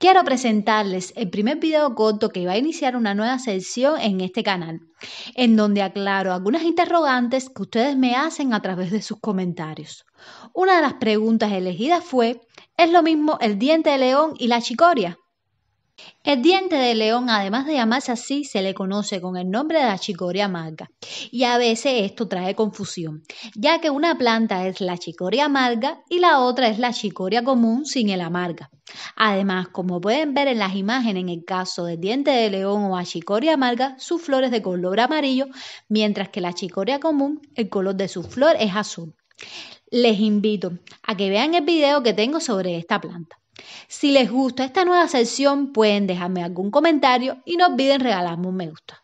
quiero presentarles el primer video corto que va a iniciar una nueva sección en este canal, en donde aclaro algunas interrogantes que ustedes me hacen a través de sus comentarios. Una de las preguntas elegidas fue, ¿es lo mismo el diente de león y la chicoria? El diente de león, además de llamarse así, se le conoce con el nombre de achicoria amarga y a veces esto trae confusión, ya que una planta es la chicoria amarga y la otra es la chicoria común sin el amarga. Además, como pueden ver en las imágenes, en el caso del diente de león o achicoria amarga, sus flores de color amarillo, mientras que la chicoria común, el color de su flor es azul les invito a que vean el video que tengo sobre esta planta. Si les gusta esta nueva sección, pueden dejarme algún comentario y no olviden regalarme un me gusta.